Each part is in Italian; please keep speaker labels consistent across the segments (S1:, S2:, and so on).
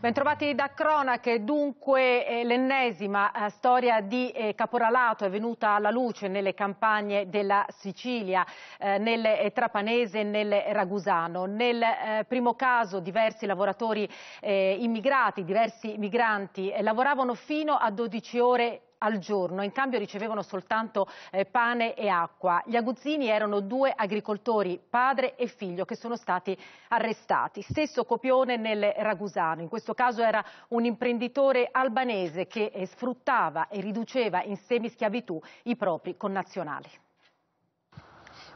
S1: Bentrovati da cronache, dunque eh, l'ennesima eh, storia di eh, caporalato è venuta alla luce nelle campagne della Sicilia, eh, nel eh, Trapanese e nel Ragusano. Nel eh, primo caso diversi lavoratori immigrati, diversi migranti lavoravano fino a 12 ore al giorno, in cambio ricevevano soltanto eh, pane e acqua. Gli aguzzini erano due agricoltori, padre e figlio, che sono stati arrestati. Stesso copione nel Ragusano, in questo caso era un imprenditore albanese che eh, sfruttava e riduceva in semischiavitù i propri connazionali.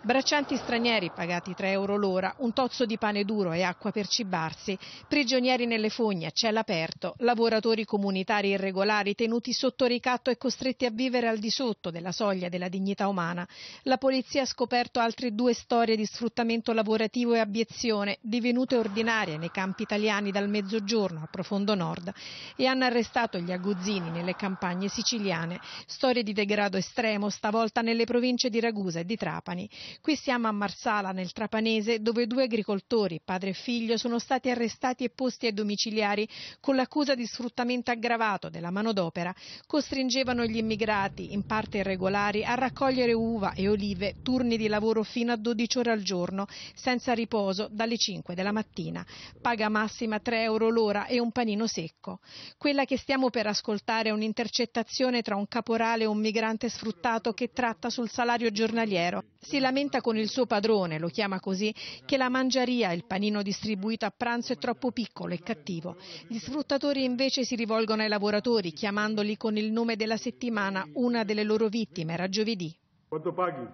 S2: Braccianti stranieri pagati 3 euro l'ora, un tozzo di pane duro e acqua per cibarsi, prigionieri nelle fogne a cielo aperto, lavoratori comunitari irregolari tenuti sotto ricatto e costretti a vivere al di sotto della soglia della dignità umana. La polizia ha scoperto altre due storie di sfruttamento lavorativo e abiezione divenute ordinarie nei campi italiani dal mezzogiorno a profondo nord e hanno arrestato gli aguzzini nelle campagne siciliane. Storie di degrado estremo stavolta nelle province di Ragusa e di Trapani. Qui siamo a Marsala, nel Trapanese, dove due agricoltori, padre e figlio, sono stati arrestati e posti ai domiciliari con l'accusa di sfruttamento aggravato della manodopera. Costringevano gli immigrati, in parte irregolari, a raccogliere uva e olive, turni di lavoro fino a 12 ore al giorno, senza riposo, dalle 5 della mattina. Paga massima 3 euro l'ora e un panino secco. Quella che stiamo per ascoltare è un'intercettazione tra un caporale e un migrante sfruttato che tratta sul salario giornaliero. Si lamenta lamenta con il suo padrone, lo chiama così, che la mangiaria, il panino distribuito a pranzo è troppo piccolo e cattivo. Gli sfruttatori invece si rivolgono ai lavoratori chiamandoli con il nome della settimana, una delle loro vittime, era giovedì.
S3: Quanto paghi?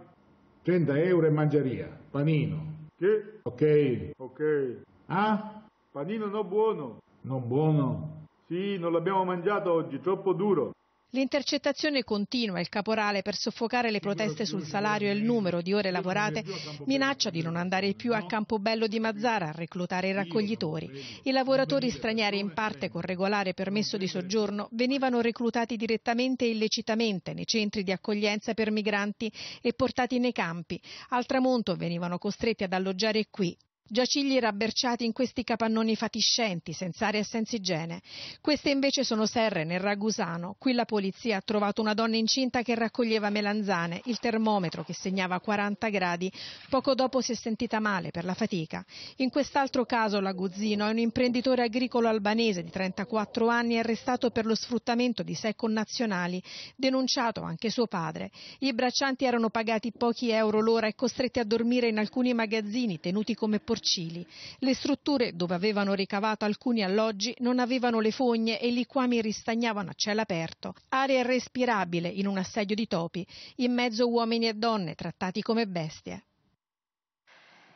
S3: 30 euro e mangiaria, panino. Che? Ok. Ok. Ah? Panino non buono. Non buono? Sì, non l'abbiamo mangiato oggi, troppo duro.
S2: L'intercettazione continua, il caporale per soffocare le proteste sul salario e il numero di ore lavorate minaccia di non andare più a Campobello di Mazzara a reclutare i raccoglitori. I lavoratori stranieri in parte con regolare permesso di soggiorno venivano reclutati direttamente e illecitamente nei centri di accoglienza per migranti e portati nei campi. Al tramonto venivano costretti ad alloggiare qui Giacigli rabberciati in questi capannoni fatiscenti, senza aria e senza igiene. Queste invece sono serre nel Ragusano. Qui la polizia ha trovato una donna incinta che raccoglieva melanzane, il termometro che segnava 40 gradi. Poco dopo si è sentita male per la fatica. In quest'altro caso Laguzzino è un imprenditore agricolo albanese di 34 anni arrestato per lo sfruttamento di sé connazionali, denunciato anche suo padre. I braccianti erano pagati pochi euro l'ora e costretti a dormire in alcuni magazzini tenuti come portatori marcili. Le strutture dove avevano ricavato alcuni alloggi non avevano le fogne e i liquami ristagnavano a cielo aperto. Aria irrespirabile in un assedio di topi, in mezzo uomini e donne trattati come bestie.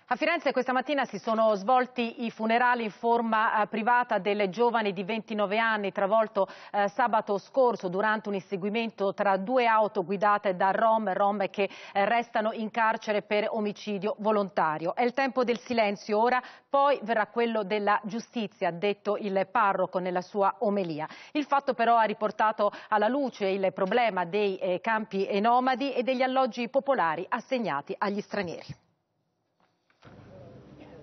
S1: A Firenze questa mattina si sono
S2: svolti i funerali in forma eh, privata
S1: del giovane di 29 anni travolto eh, sabato scorso durante un inseguimento tra due auto guidate da Rom, Rom che eh, restano in carcere per omicidio volontario. È il tempo del silenzio ora, poi verrà quello della giustizia, ha detto il parroco nella sua omelia. Il fatto però ha riportato alla luce il problema dei campi e nomadi e degli alloggi popolari assegnati agli stranieri.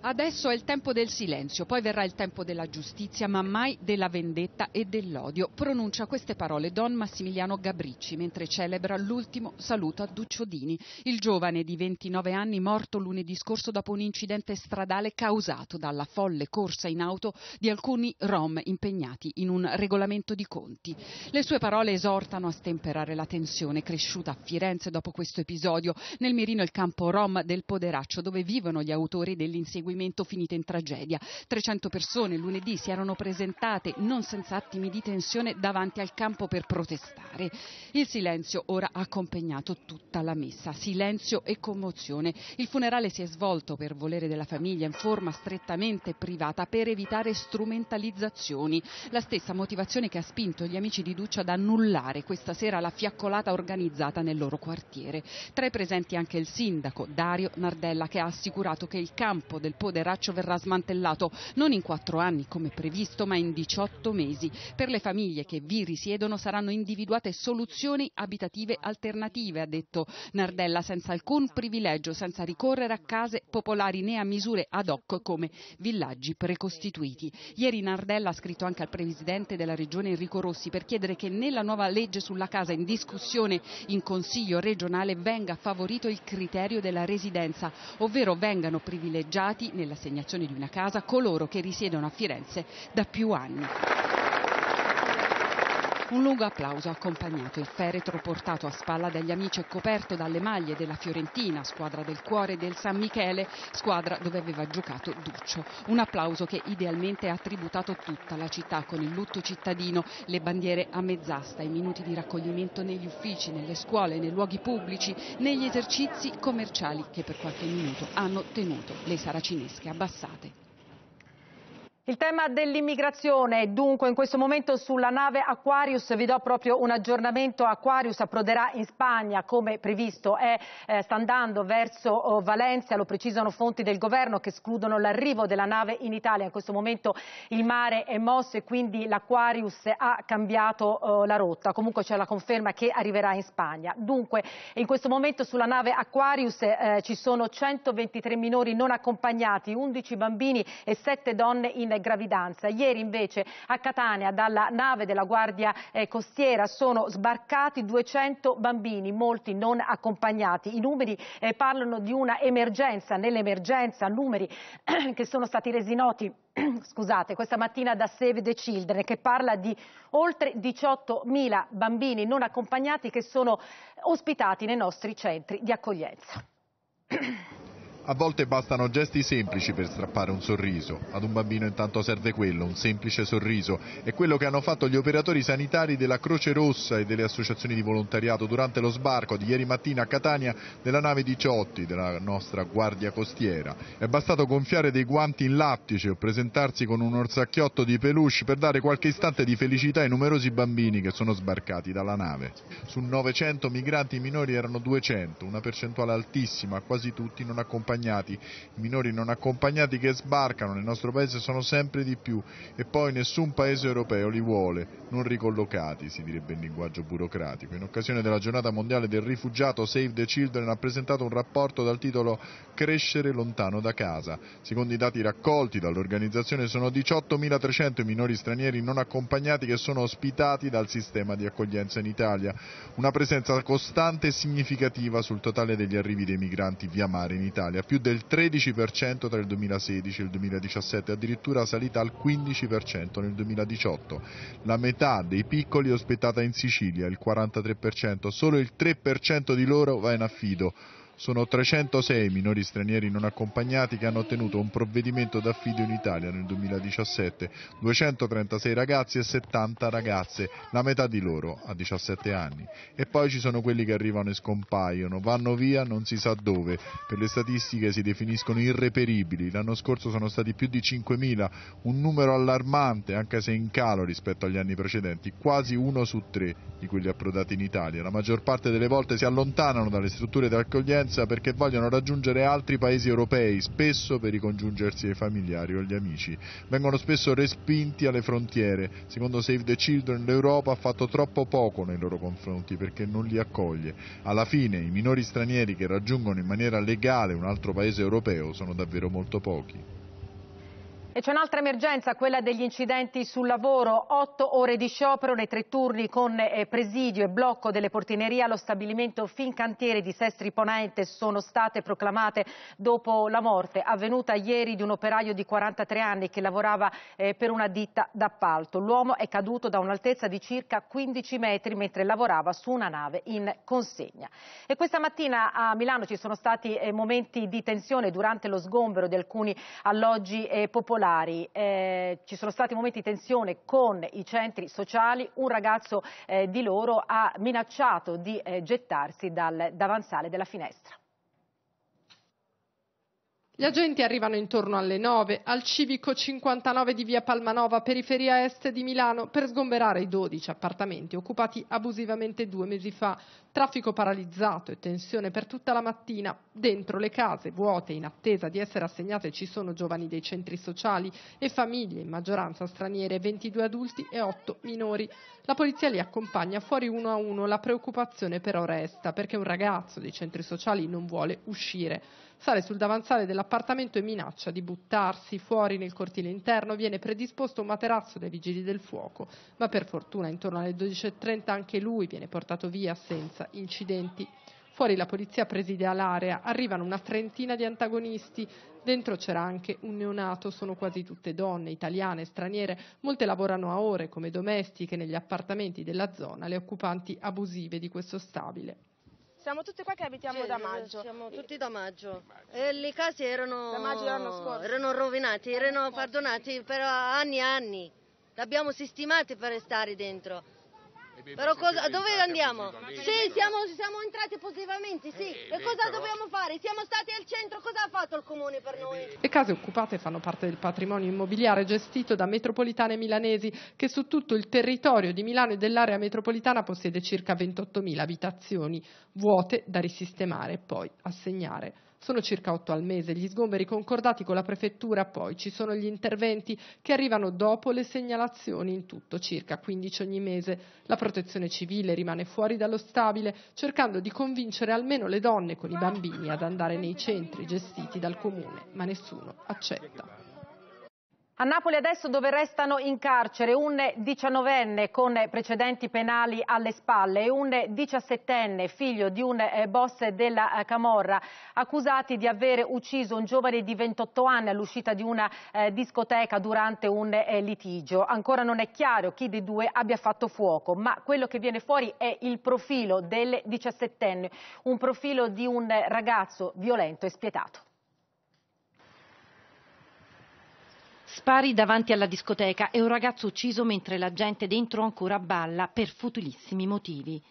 S4: Adesso è il tempo del silenzio, poi verrà il tempo della giustizia, ma mai della vendetta e dell'odio. Pronuncia queste parole Don Massimiliano Gabricci mentre celebra l'ultimo saluto a Ducciodini, il giovane di 29 anni morto lunedì scorso dopo un incidente stradale causato dalla folle corsa in auto di alcuni rom impegnati in un regolamento di conti. Le sue parole esortano a stemperare la tensione cresciuta a Firenze dopo questo episodio. Nel mirino il campo rom del Poderaccio dove vivono gli autori dell'inseguimento sanguinamento finita in tragedia. 300 persone lunedì si erano presentate, non senza attimi di tensione, davanti al campo per protestare. Il silenzio ora ha accompagnato tutta la messa. Silenzio e commozione. Il funerale si è svolto per volere della famiglia in forma strettamente privata per evitare strumentalizzazioni. La stessa motivazione che ha spinto gli amici di Duccia ad annullare questa sera la fiaccolata organizzata nel loro quartiere. Tra i presenti anche il sindaco Dario Nardella che ha assicurato che il campo del poderaccio verrà smantellato non in quattro anni come previsto ma in 18 mesi. Per le famiglie che vi risiedono saranno individuate soluzioni abitative alternative, ha detto Nardella, senza alcun privilegio, senza ricorrere a case popolari né a misure ad hoc come villaggi precostituiti. Ieri Nardella ha scritto anche al Presidente della Regione Enrico Rossi per chiedere che nella nuova legge sulla casa in discussione in Consiglio regionale venga favorito il criterio della residenza, ovvero vengano privilegiati nell'assegnazione di una casa coloro che risiedono a Firenze da più anni. Un lungo applauso ha accompagnato il feretro portato a spalla dagli amici e coperto dalle maglie della Fiorentina, squadra del cuore del San Michele, squadra dove aveva giocato Duccio. Un applauso che idealmente ha tributato tutta la città con il lutto cittadino, le bandiere a mezz'asta, i minuti di raccoglimento negli uffici, nelle scuole, nei luoghi pubblici, negli esercizi commerciali che per qualche minuto hanno tenuto le saracinesche abbassate. Il tema dell'immigrazione
S1: è dunque in questo momento sulla nave Aquarius, vi do proprio un aggiornamento, Aquarius approderà in Spagna come previsto, è, eh, sta andando verso oh, Valencia, lo precisano fonti del governo che escludono l'arrivo della nave in Italia, in questo momento il mare è mosso e quindi l'Aquarius ha cambiato eh, la rotta, comunque c'è la conferma che arriverà in Spagna. Dunque in questo momento sulla nave Aquarius eh, ci sono 123 minori non accompagnati, 11 bambini e 7 donne in gravidanza. Ieri invece a Catania dalla nave della Guardia eh, Costiera sono sbarcati 200 bambini, molti non accompagnati. I numeri eh, parlano di una emergenza, nell'emergenza numeri che sono stati resi noti scusate, questa mattina da Save the Children che parla di oltre 18.000 bambini non accompagnati che sono ospitati nei nostri centri di accoglienza.
S3: A volte bastano gesti semplici per strappare un sorriso. Ad un bambino intanto serve quello, un semplice sorriso. È quello che hanno fatto gli operatori sanitari della Croce Rossa e delle associazioni di volontariato durante lo sbarco di ieri mattina a Catania della nave 18 della nostra guardia costiera. È bastato gonfiare dei guanti in lattice o presentarsi con un orsacchiotto di peluche per dare qualche istante di felicità ai numerosi bambini che sono sbarcati dalla nave. Su 900 migranti minori erano 200, una percentuale altissima, quasi tutti non accompagnati accompagnati. I minori non accompagnati che sbarcano nel nostro paese sono sempre di più e poi nessun paese europeo li vuole, non ricollocati, si direbbe in linguaggio burocratico. In occasione della giornata mondiale del rifugiato Save the Children ha presentato un rapporto dal titolo Crescere lontano da casa. Secondo i dati raccolti dall'organizzazione sono 18.300 i minori stranieri non accompagnati che sono ospitati dal sistema di accoglienza in Italia. Una presenza costante e significativa sul totale degli arrivi dei migranti via mare in Italia Italia, più del 13% tra il 2016 e il 2017, addirittura salita al 15% nel 2018. La metà dei piccoli è ospitata in Sicilia, il 43%, solo il 3% di loro va in affido. Sono 306 minori stranieri non accompagnati che hanno ottenuto un provvedimento d'affidio in Italia nel 2017, 236 ragazzi e 70 ragazze, la metà di loro a 17 anni. E poi ci sono quelli che arrivano e scompaiono, vanno via non si sa dove, per le statistiche si definiscono irreperibili, l'anno scorso sono stati più di 5.000, un numero allarmante anche se in calo rispetto agli anni precedenti, quasi uno su tre di quelli approdati in Italia. La maggior parte delle volte si allontanano dalle strutture d'accoglienza Svezia perché vogliono raggiungere altri paesi europei, spesso per ricongiungersi ai familiari o agli amici. Vengono spesso respinti alle frontiere. Secondo Save the Children l'Europa ha fatto troppo poco nei loro confronti perché non li accoglie. Alla fine i minori stranieri che raggiungono in maniera legale un altro paese europeo sono davvero molto pochi.
S1: E c'è un'altra emergenza, quella degli incidenti sul lavoro. Otto ore di sciopero nei tre turni con eh, presidio e blocco delle portinerie allo stabilimento Fincantieri di Sestri Ponente sono state proclamate dopo la morte avvenuta ieri di un operaio di 43 anni che lavorava eh, per una ditta d'appalto. L'uomo è caduto da un'altezza di circa 15 metri mentre lavorava su una nave in consegna. E questa mattina a Milano ci sono stati eh, momenti di tensione durante lo sgombero di alcuni alloggi popolari particolari. Eh, ci sono stati momenti di tensione con i centri sociali, un ragazzo eh, di loro ha minacciato di eh, gettarsi dal davanzale della finestra.
S5: Gli agenti arrivano intorno alle 9 al civico 59 di via Palmanova, periferia est di Milano, per sgomberare i 12 appartamenti occupati abusivamente due mesi fa. Traffico paralizzato e tensione per tutta la mattina. Dentro le case, vuote, in attesa di essere assegnate, ci sono giovani dei centri sociali e famiglie, in maggioranza straniere, 22 adulti e 8 minori. La polizia li accompagna fuori uno a uno, la preoccupazione però resta perché un ragazzo dei centri sociali non vuole uscire sale sul davanzale dell'appartamento e minaccia di buttarsi fuori nel cortile interno. Viene predisposto un materasso dai vigili del fuoco, ma per fortuna intorno alle 12.30 anche lui viene portato via senza incidenti. Fuori la polizia presidia l'area, arrivano una trentina di antagonisti, dentro c'era anche un neonato, sono quasi tutte donne, italiane, straniere, molte lavorano a ore come domestiche negli appartamenti della zona, le occupanti abusive di questo stabile.
S6: Siamo tutti qua che abitiamo cioè, da maggio. Siamo tutti da maggio. E eh, le case erano, erano rovinate, erano perdonate per anni e anni. Le abbiamo sistemate per stare dentro. Però cosa, dove andiamo? Sì, siamo, siamo, entrati positivamente, sì. Eh, e beh, cosa però... dobbiamo fare? Siamo stati al centro, cosa ha fatto il comune per
S5: eh, noi? Le case occupate fanno parte del patrimonio immobiliare gestito da metropolitane milanesi che su tutto il territorio di Milano e dell'area metropolitana possiede circa 28.000 abitazioni vuote da risistemare e poi assegnare sono circa 8 al mese. Gli sgomberi concordati con la prefettura, poi ci sono gli interventi che arrivano dopo le segnalazioni, in tutto circa 15 ogni mese. La protezione civile rimane fuori dallo stabile, cercando di convincere almeno le donne con i bambini ad andare nei centri gestiti dal comune, ma nessuno accetta.
S1: A Napoli adesso dove restano in carcere un diciannovenne con precedenti penali alle spalle e un diciassettenne figlio di un eh, boss della eh, Camorra accusati di aver ucciso un giovane di 28 anni all'uscita di una eh, discoteca durante un litigio. Ancora non è chiaro chi dei due abbia fatto fuoco, ma quello che viene fuori è il profilo del diciassettenne, un profilo di un ragazzo violento e spietato.
S6: Spari davanti alla discoteca e un ragazzo ucciso mentre la gente dentro ancora balla per futilissimi motivi.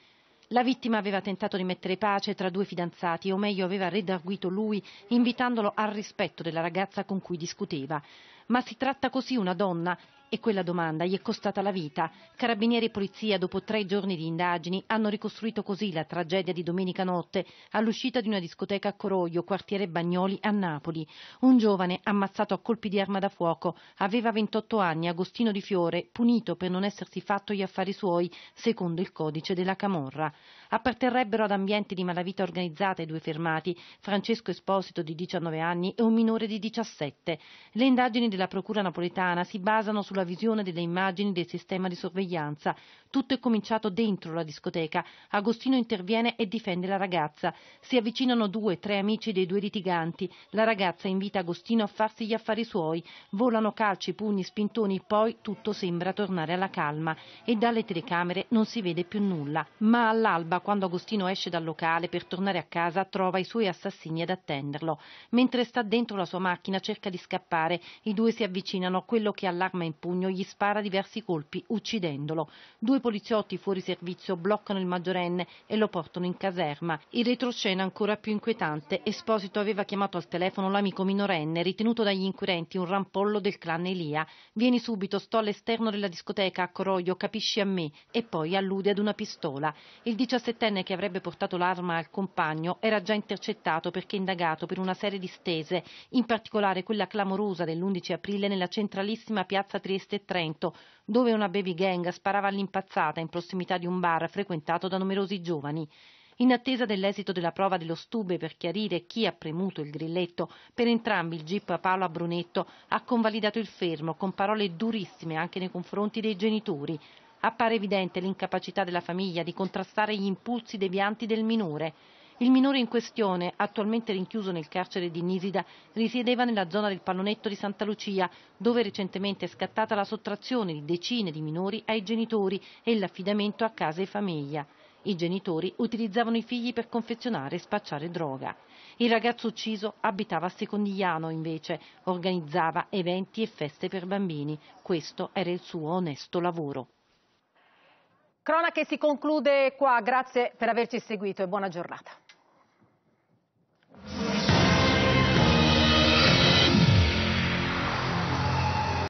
S6: La vittima aveva tentato di mettere pace tra due fidanzati, o meglio aveva redarguito lui invitandolo al rispetto della ragazza con cui discuteva. Ma si tratta così una donna e quella domanda gli è costata la vita. Carabinieri e polizia, dopo tre giorni di indagini, hanno ricostruito così la tragedia di domenica notte all'uscita di una discoteca a Coroglio, quartiere Bagnoli, a Napoli. Un giovane, ammazzato a colpi di arma da fuoco, aveva 28 anni, Agostino Di Fiore, punito per non essersi fatto gli affari suoi, secondo il codice della Camorra. Apparterrebbero ad ambienti di malavita organizzata i due fermati, Francesco Esposito di 19 anni e un minore di 17. Le indagini della procura napoletana si basano sulla sulla visione delle immagini del sistema di sorveglianza tutto è cominciato dentro la discoteca. Agostino interviene e difende la ragazza. Si avvicinano due, tre amici dei due litiganti. La ragazza invita Agostino a farsi gli affari suoi. Volano calci, pugni, spintoni, poi tutto sembra tornare alla calma e dalle telecamere non si vede più nulla. Ma all'alba, quando Agostino esce dal locale per tornare a casa, trova i suoi assassini ad attenderlo. Mentre sta dentro la sua macchina cerca di scappare, i due si avvicinano, quello che ha l'arma in pugno gli spara diversi colpi, uccidendolo. Due Due poliziotti fuori servizio bloccano il maggiorenne e lo portano in caserma. Il retroscena ancora più inquietante. Esposito aveva chiamato al telefono l'amico minorenne, ritenuto dagli inquirenti un rampollo del clan Elia. Vieni subito, sto all'esterno della discoteca a Coroglio, capisci a me. E poi allude ad una pistola. Il diciassettenne che avrebbe portato l'arma al compagno era già intercettato perché indagato per una serie di stese, in particolare quella clamorosa dell'11 aprile nella centralissima piazza Trieste e Trento, dove una baby gang sparava all'impazzata in prossimità di un bar frequentato da numerosi giovani. In attesa dell'esito della prova dello stube per chiarire chi ha premuto il grilletto, per entrambi il jeep Paolo Brunetto ha convalidato il fermo con parole durissime anche nei confronti dei genitori. Appare evidente l'incapacità della famiglia di contrastare gli impulsi devianti del minore. Il minore in questione, attualmente rinchiuso nel carcere di Nisida, risiedeva nella zona del pallonetto di Santa Lucia, dove recentemente è scattata la sottrazione di decine di minori ai genitori e l'affidamento a casa e famiglia. I genitori utilizzavano i figli per confezionare e spacciare droga. Il ragazzo ucciso abitava a Secondigliano invece, organizzava eventi e feste per bambini. Questo era il suo onesto lavoro.
S1: Cronache si conclude qua, grazie per averci seguito e buona giornata.